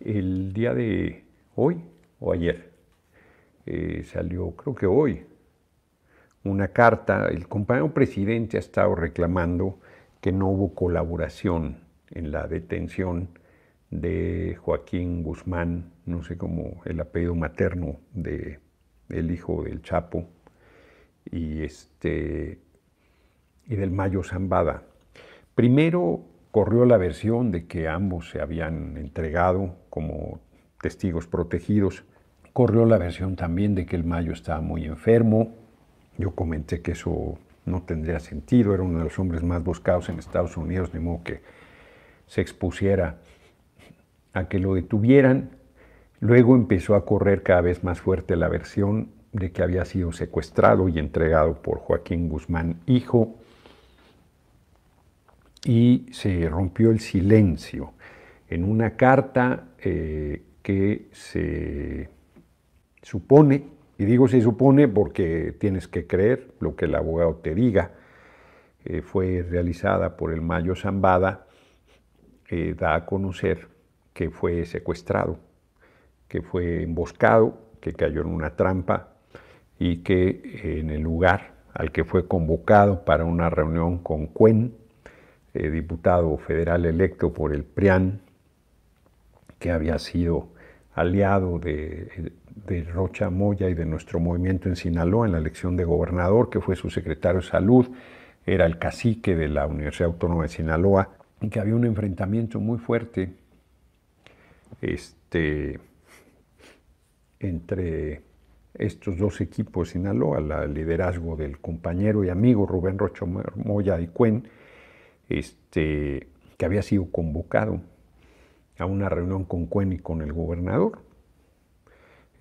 el día de hoy o ayer. Eh, salió, creo que hoy, una carta. El compañero presidente ha estado reclamando que no hubo colaboración en la detención de Joaquín Guzmán, no sé cómo el apellido materno de el hijo del Chapo y este y del Mayo Zambada. Primero corrió la versión de que ambos se habían entregado como testigos protegidos. Corrió la versión también de que el Mayo estaba muy enfermo. Yo comenté que eso no tendría sentido, era uno de los hombres más buscados en Estados Unidos, de modo que se expusiera a que lo detuvieran. Luego empezó a correr cada vez más fuerte la versión de que había sido secuestrado y entregado por Joaquín Guzmán, hijo, y se rompió el silencio en una carta eh, que se supone, y digo se supone porque tienes que creer lo que el abogado te diga, eh, fue realizada por el Mayo Zambada, eh, da a conocer que fue secuestrado, que fue emboscado, que cayó en una trampa y que en el lugar al que fue convocado para una reunión con Cuen, eh, diputado federal electo por el PRIAN, que había sido aliado de, Rocha Moya y de nuestro movimiento en Sinaloa en la elección de gobernador, que fue su secretario de salud, era el cacique de la Universidad Autónoma de Sinaloa, y que había un enfrentamiento muy fuerte este, entre estos dos equipos de Sinaloa, el liderazgo del compañero y amigo Rubén Rocha Moya y Cuen, este, que había sido convocado a una reunión con Cuen y con el gobernador.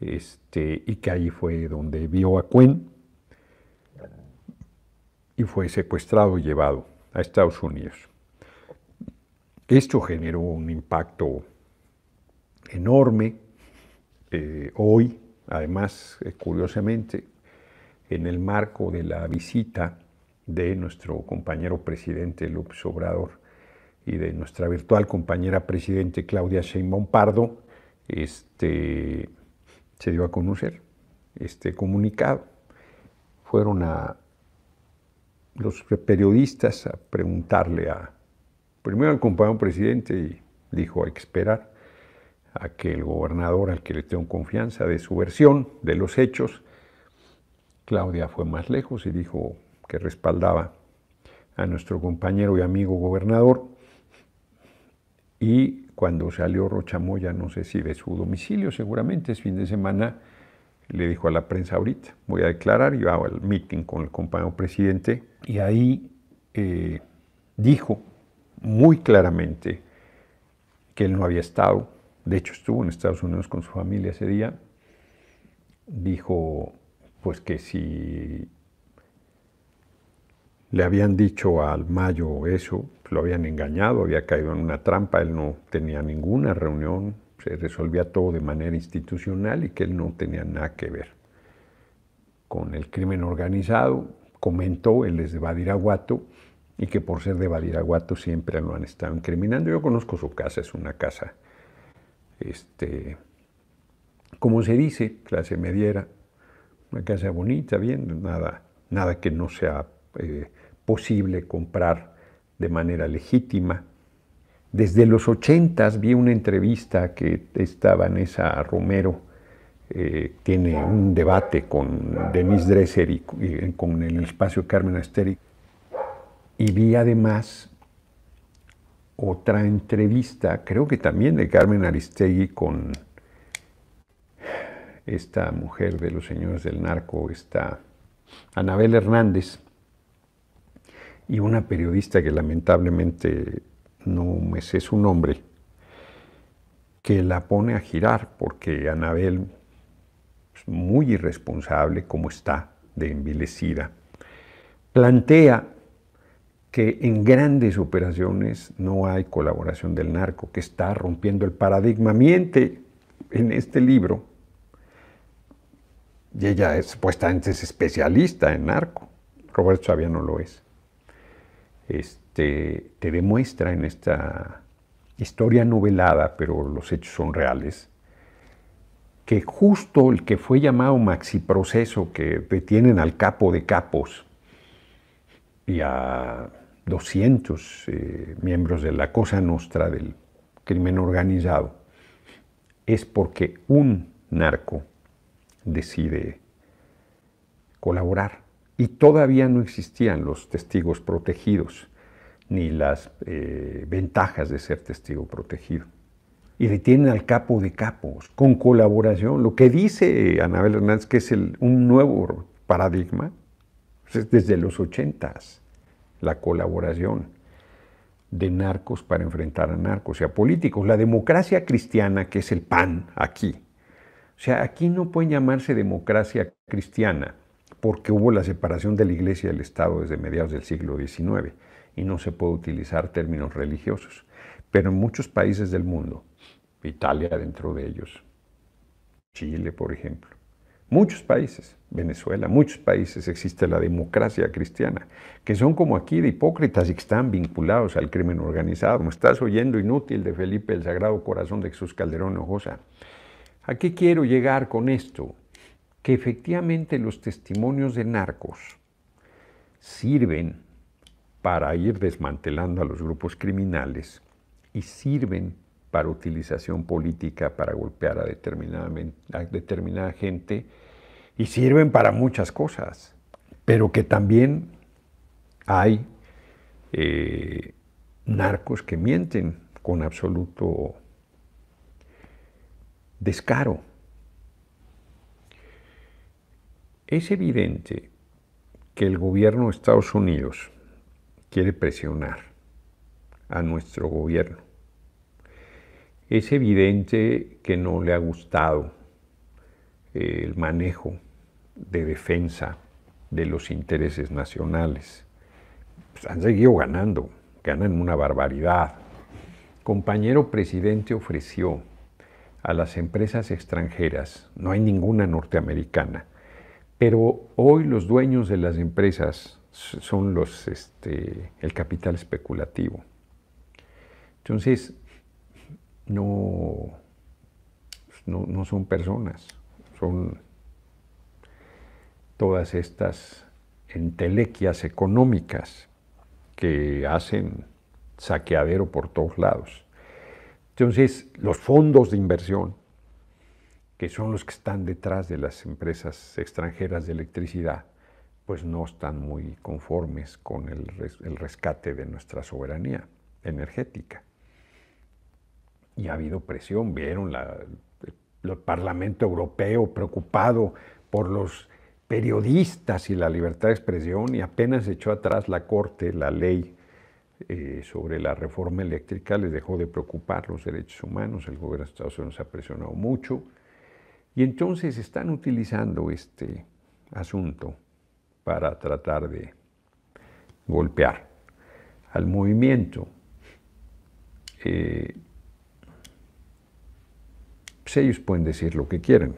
Este, y que ahí fue donde vio a Cuen y fue secuestrado y llevado a Estados Unidos. Esto generó un impacto enorme. Eh, hoy, además, eh, curiosamente, en el marco de la visita de nuestro compañero presidente López Obrador y de nuestra virtual compañera presidente Claudia Sheinbaum Pardo, este, se dio a conocer este comunicado. Fueron a los periodistas a preguntarle a, primero al compañero presidente y dijo, hay que esperar a que el gobernador al que le tengo confianza de su versión de los hechos. Claudia fue más lejos y dijo, que respaldaba a nuestro compañero y amigo gobernador. Y cuando salió Rochamoya, no sé si de su domicilio, seguramente es fin de semana, le dijo a la prensa ahorita, voy a declarar, yo hago el meeting con el compañero presidente, y ahí eh, dijo muy claramente que él no había estado, de hecho estuvo en Estados Unidos con su familia ese día, dijo pues que si le habían dicho al Mayo eso, lo habían engañado, había caído en una trampa, él no tenía ninguna reunión, se resolvía todo de manera institucional y que él no tenía nada que ver con el crimen organizado. Comentó, él es de Badiraguato y que por ser de Badiraguato siempre lo han estado incriminando. Yo conozco su casa, es una casa, este, como se dice, clase mediera, una casa bonita, bien, nada, nada que no sea eh, posible comprar de manera legítima. Desde los 80 vi una entrevista que esta Vanessa Romero eh, tiene un debate con Denise Dresser y, eh, con el espacio Carmen Aristegui Y vi además otra entrevista, creo que también de Carmen Aristegui con esta mujer de los señores del narco, esta Anabel Hernández, y una periodista que lamentablemente no me sé su nombre, que la pone a girar porque Anabel, es pues, muy irresponsable como está, de envilecida, plantea que en grandes operaciones no hay colaboración del narco, que está rompiendo el paradigma. Miente en este libro, y ella es, supuestamente es especialista en narco, Roberto no lo es este, te demuestra en esta historia novelada, pero los hechos son reales, que justo el que fue llamado maxiproceso, que detienen al capo de capos y a 200 eh, miembros de la Cosa Nostra del crimen organizado, es porque un narco decide colaborar y todavía no existían los testigos protegidos ni las eh, ventajas de ser testigo protegido. Y detienen al capo de capos, con colaboración. Lo que dice Anabel Hernández, que es un nuevo paradigma, pues es desde los ochentas, la colaboración de narcos para enfrentar a narcos y a políticos. La democracia cristiana, que es el pan aquí. O sea, aquí no pueden llamarse democracia cristiana, porque hubo la separación de la Iglesia y del Estado desde mediados del siglo XIX y no se puede utilizar términos religiosos. Pero en muchos países del mundo, Italia dentro de ellos, Chile por ejemplo, muchos países, Venezuela, muchos países existe la democracia cristiana, que son como aquí de hipócritas y que están vinculados al crimen organizado. Me estás oyendo inútil de Felipe el Sagrado Corazón de Jesús Calderón Ojosa. ¿A qué quiero llegar con esto? que efectivamente los testimonios de narcos sirven para ir desmantelando a los grupos criminales y sirven para utilización política para golpear a determinada, gente y sirven para muchas cosas, pero que también hay eh, narcos que mienten con absoluto descaro. Es evidente que el gobierno de Estados Unidos quiere presionar a nuestro gobierno. Es evidente que no le ha gustado eh, el manejo de defensa de los intereses nacionales. Pues, han seguido ganando, ganan una barbaridad. Compañero presidente ofreció a las empresas extranjeras, no hay ninguna norteamericana, pero hoy los dueños de las empresas son los, este, el capital especulativo. Entonces, no, no son personas, son todas estas entelequias económicas que hacen saqueadero por todos lados. Entonces, los fondos de inversión que son los que están detrás de las empresas extranjeras de electricidad, pues no están muy conformes con el, rescate de nuestra soberanía energética. Y ha habido presión, vieron el, Parlamento Europeo preocupado por los periodistas y la libertad de expresión y apenas echó atrás la Corte la ley eh, sobre la reforma eléctrica, les dejó de preocupar los derechos humanos, el gobierno de Estados Unidos ha presionado mucho, y entonces están utilizando este asunto para tratar de golpear al movimiento. Eh, pues ellos pueden decir lo que quieren.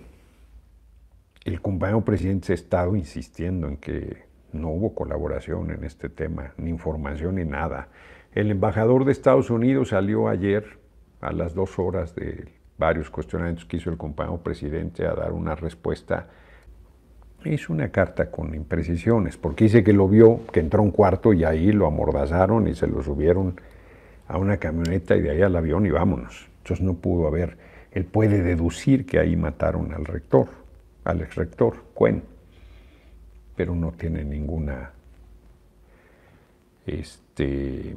El compañero presidente ha estado insistiendo en que no hubo colaboración en este tema, ni información ni nada. El embajador de Estados Unidos salió ayer a las dos horas del varios cuestionamientos que hizo el compañero presidente a dar una respuesta. Hizo una carta con imprecisiones, porque dice que lo vio, que entró a un cuarto y ahí lo amordazaron y se lo subieron a una camioneta y de ahí al avión y vámonos. Entonces no pudo haber. Él puede deducir que ahí mataron al rector, al ex rector, Cuen, pero no tiene ninguna este,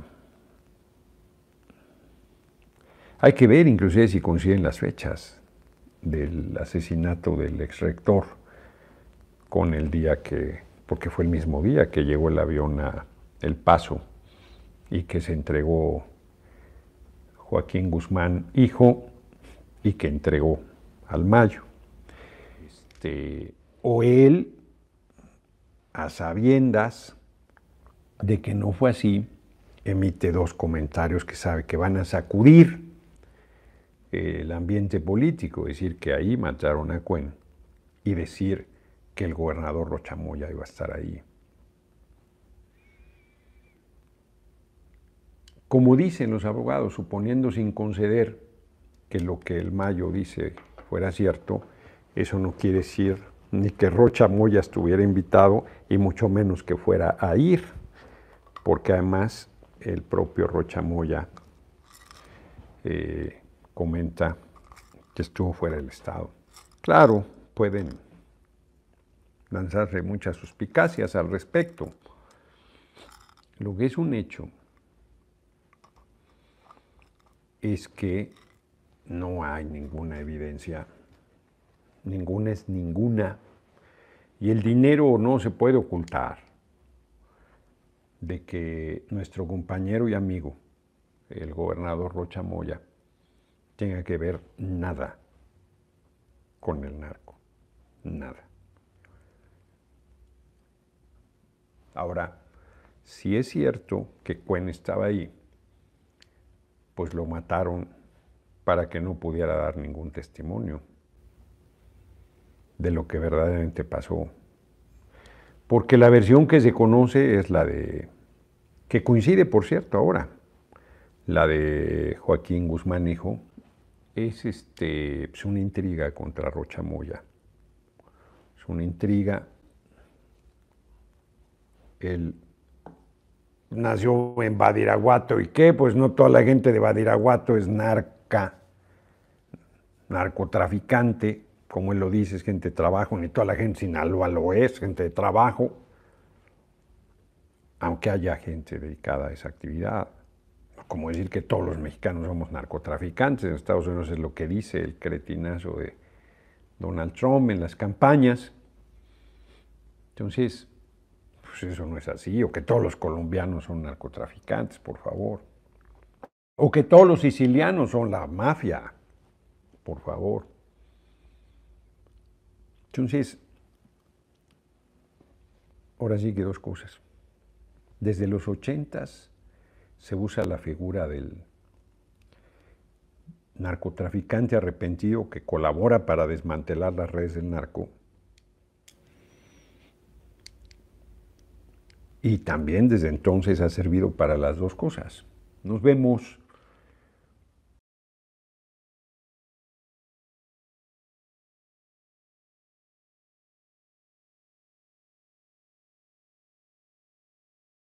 hay que ver inclusive si coinciden las fechas del asesinato del ex rector con el día que, porque fue el mismo día que llegó el avión a El Paso y que se entregó Joaquín Guzmán, hijo, y que entregó al Mayo. Este, o él, a sabiendas de que no fue así, emite dos comentarios que sabe que van a sacudir el ambiente político, decir que ahí mataron a Cuen y decir que el gobernador Moya iba a estar ahí. Como dicen los abogados, suponiendo sin conceder que lo que el Mayo dice fuera cierto, eso no quiere decir ni que Rocha Moya estuviera invitado y mucho menos que fuera a ir, porque además el propio Rocha Moya eh, comenta que estuvo fuera del Estado. Claro, pueden lanzarse muchas suspicacias al respecto. Lo que es un hecho es que no hay ninguna evidencia, ninguna es ninguna, y el dinero no se puede ocultar de que nuestro compañero y amigo, el gobernador Rocha Moya, tenga que ver nada con el narco, nada. Ahora, si es cierto que Cuen estaba ahí, pues lo mataron para que no pudiera dar ningún testimonio de lo que verdaderamente pasó. Porque la versión que se conoce es la de, que coincide por cierto ahora, la de Joaquín Guzmán Hijo, es este, es pues, una intriga contra Rocha Moya. Es una intriga. Él nació en Badiraguato y qué, pues no toda la gente de Badiraguato es narca, narcotraficante, como él lo dice, es gente de trabajo, ni toda la gente de Sinaloa lo es, gente de trabajo, aunque haya gente dedicada a esa actividad como decir que todos los mexicanos somos narcotraficantes. En Estados Unidos es lo que dice el cretinazo de Donald Trump en las campañas. Entonces, pues eso no es así. O que todos los colombianos son narcotraficantes, por favor. O que todos los sicilianos son la mafia, por favor. Entonces, ahora sí que dos cosas. Desde los ochentas se usa la figura del narcotraficante arrepentido que colabora para desmantelar las redes del narco. Y también desde entonces ha servido para las dos cosas. Nos vemos